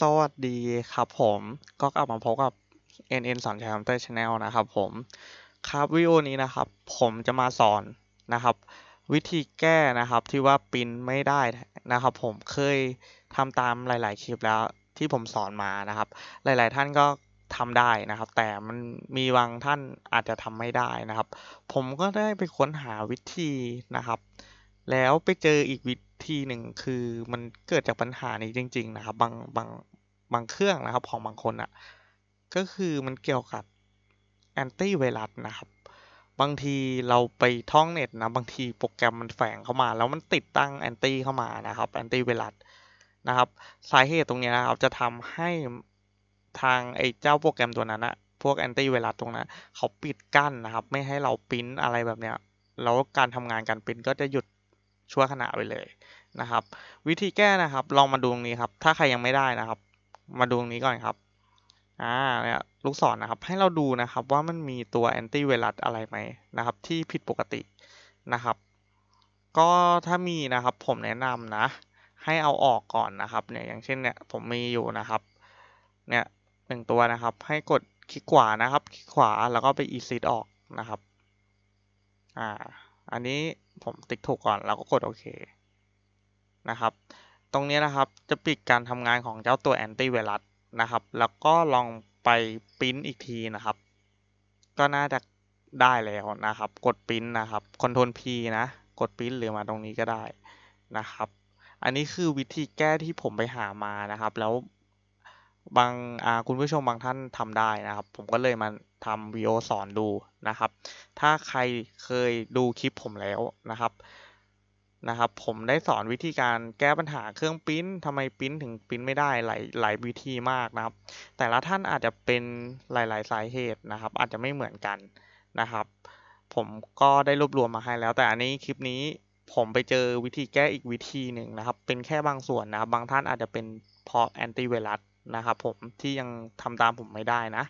สวัสดีครับผมก็กลับมาพบกับ NN สอนแชร์เตอร์ชาแนลนะครับผมครับวิดีโอนี้นะครับผมจะมาสอนนะครับ วิธีแก้นะครับที่ว่าปินไม่ได้นะครับ ผมเคยทำตามหลายๆ คลิปแล้วที่ผมสอนมานะครับ หลายๆท่านก็ทำได้นะครับ แต่มันมีบางท่านอาจจะทำไม่ได้นะครับ ผมก็ได้ไปค้นหาวิธีนะครับ แล้วไปเจออีกวิธีทีหนึ่งคือมันเกิดจากปัญหานี้จริง ๆ นะครับ บางบาง บางเครื่องนะครับของบางคนอะ่ะก็คือมันเกี่ยวกับแอนตี้ไวรัสนะครับ บางทีเราไปท่องเน็ตนะบางทีโปรแกรมมันแฝงเข้ามาแล้วมันติดตั้งแอนตี้เข้ามานะครับแอนตี้ไวรัสนะครับสาเหตุตรงนี้นะครับจะทำให้ทางไอ้เจ้าโปรแกรมตัวนั้นอะพวกแอนตี้ไวรัสตรงนั้นเขาปิดกั้นนะครับไม่ให้เราปิ้นอะไรแบบเนี้ยแล้วการทำงานการปิ้นก็จะหยุดชั่วขณะไปเลยนะครับ วิธีแก้นะครับลองมาดูตรงนี้ครับ ถ้าใครยังไม่ได้นะครับ มาดูตรงนี้ก่อนครับอ่าเนี่ยลูกศรนนะครับ ให้เราดูนะครับว่ามันมีตัวแอนตี้ไวรัสอะไรไหมนะครับที่ผิดปกตินะครับ ก็ถ้ามีนะครับ ผมแนะนำนะ ให้เอาออกก่อนนะครับเนี่ยอย่างเช่นเนี่ยผมมีอยู่นะครับเนี่ยหนึ่งตัวนะครับ ให้กดคลิกขวานะครับคลิกขวาแล้วก็ไป exit ออกนะครับอ่าอันนี้ผมติ๊กถูกก่อนแล้วก็กดโอเคนะครับ ตรงนี้นะครับจะปิดการทำงานของเจ้าตัวแอนตี้ไวรัสนะครับแล้วก็ลองไปปริ้นอีกทีนะครับ ก็น่าจะได้แล้วนะครับ กดปริ้นนะครับคอนโทรล P นะกดปริ้นหรือมาตรงนี้ก็ได้นะครับ อันนี้คือวิธีแก้ที่ผมไปหามานะครับแล้วบางคุณผู้ชมบางท่านทำได้นะครับ ผมก็เลยมาทำวิดีโอสอนดูนะครับ ถ้าใครเคยดูคลิปผมแล้วนะครับนะครับผมได้สอนวิธีการแก้ปัญหาเครื่องพิมพ์ทำไมพิมพ์ถึงพิมพ์ไม่ได้หลายหลายวิธีมากนะครับ แต่ละท่านอาจจะเป็นหลายๆสาเหตุนะครับ อาจจะไม่เหมือนกันนะครับ ผมก็ได้รวบรวมมาให้แล้วแต่อันนี้คลิปนี้ผมไปเจอวิธีแก้อีกวิธีหนึ่งนะครับ เป็นแค่บางส่วนนะครับ บางท่านอาจจะเป็นเพราะแอนติไวรัสนะครับผมที่ยังทำตามผมไม่ได้นะ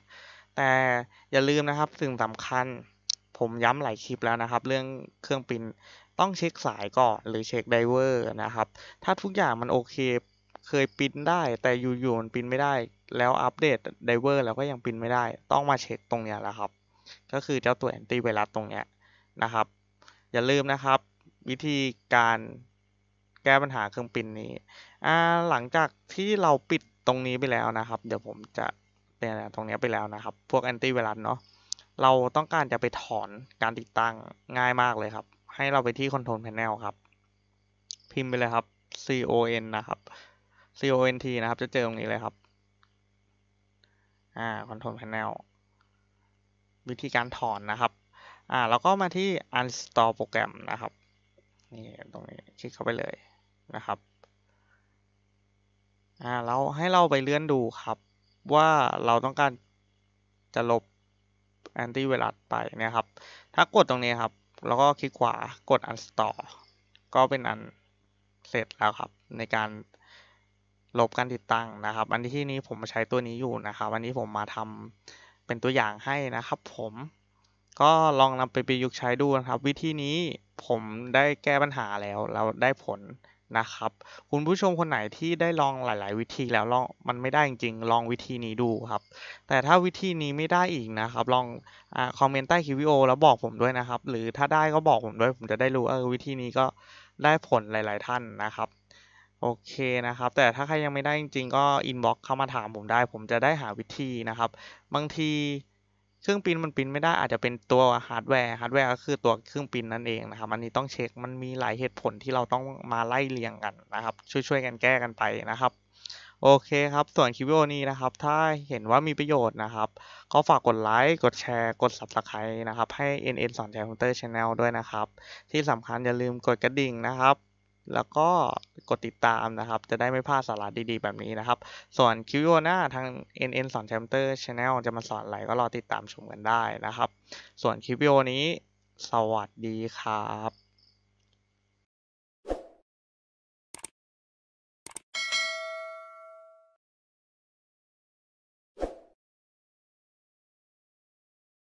แต่อย่าลืมนะครับสิ่งสำคัญผมย้ำหลายคลิปแล้วนะครับเรื่องเครื่องปิ้นต้องเช็คสายก่อนหรือเช็คไดเวอร์นะครับ ถ้าทุกอย่างมันโอเคเคยปิ้นได้ แต่อยู่ๆมันปิ้นไม่ได้แล้วอัปเดตไดเวอร์แล้วก็ยังปิ้นไม่ได้ ต้องมาเช็คตรงเนี้ยแหละครับก็คือเจ้าตัวแอนตี้ไวรัสตรงเนี้ยนะครับ อย่าลืมนะครับวิธีการแก้ปัญหาเครื่องปิ้นนี้หลังจากที่เราปิดรงนี้ไปแล้วนะครับ เดี๋ยวผมจะเปยนตรงนี้ไปแล้วนะครับ พวกแอนตี้ไวรัสเนาะ เราต้องการจะไปถอนการติดตั้งง่ายมากเลยครับ ให้เราไปที่คอนโทรลแผงครับ พิมพ์ไปเลยครับ con นะครับ cont นะครับ จะเจอตรงนี้เลยครับ อ่า คอนโทรลแผงวิธีการถอนนะครับ อ่า แล้วก็มาที่ uninstall โปรแกรมนะครับ นี่ ตรงนี้ คลิกเข้าไปเลยนะครับอ่าแล้วให้เราไปเลื่อนดูครับว่าเราต้องการจะลบแอนตี้ไวรัสไปนะครับ ถ้ากดตรงนี้ครับ แล้วก็ คลิกขวา กด u n นส s t ร์ก็เป็นอันเสร็จแล้วครับ ในการ ลบการติดตั้งนะครับ อันที่นี้ผมใช้ตัวนี้อยู่นะครับอันนี้ผมมาทำเป็นตัวอย่างให้นะครับ ผมก็ลองนำไป ประยุกต์ใช้ดูนะครับ วิธีนี้ผมได้แก้ปัญหาแล้ว เราได้ผลนะครับคุณผู้ชมคนไหนที่ได้ลองหลาย ๆ วิธีแล้วลองมันไม่ได้จริง ๆ ลองวิธีนี้ดูครับ แต่ถ้าวิธีนี้ไม่ได้อีกนะครับ ลองอคอมเมนต์ใต้คลิปวิดีโอแล้วบอกผมด้วยนะครับ หรือถ้าได้ก็บอกผมด้วยผมจะได้รู้เออวิธีนี้ก็ได้ผลหลาย ๆ ท่านนะครับโอเคนะครับ แต่ถ้าใครยังไม่ได้จริง ๆ ก็อินบ็อกซ์เข้ามาถามผมได้ ผมจะได้หาวิธีนะครับ บางทีเครื่องปินมันปินไม่ได้อาจจะเป็นตัวฮาร์ดแวร์ฮาร์ดแวร์ก็คือตัวเครื่องปินนั่นเองนะครับอันนี้ต้องเช็คมันมีหลายเหตุผลที่เราต้องมาไล่เรียงกันนะครับ ช่วยๆกันแก้กันไปนะครับ โอเคครับ ส่วนคลิปวิดีโอนี้นะครับ ถ้าเห็นว่ามีประโยชน์นะครับ ก็ฝากกดไลค์กดแชร์กด subscribe นะครับ ให้ NN สอนแชร์คอมพิวเตอร์ช h a น n ด้วยนะครับ ที่สำคัญอย่าลืมกดกระดิ่งนะครับแล้วก็กดติดตามนะครับ จะได้ไม่พลาดสาระดีๆ แบบนี้นะครับ ส่วนคิวโยนาทาง NN สอนแชมเตอร์ช n แนลจะมาสอนอะไรก็รอติดตามชมกันได้นะครับ ส่วนคลิปวิดีโอนี้ สวัสดีครับ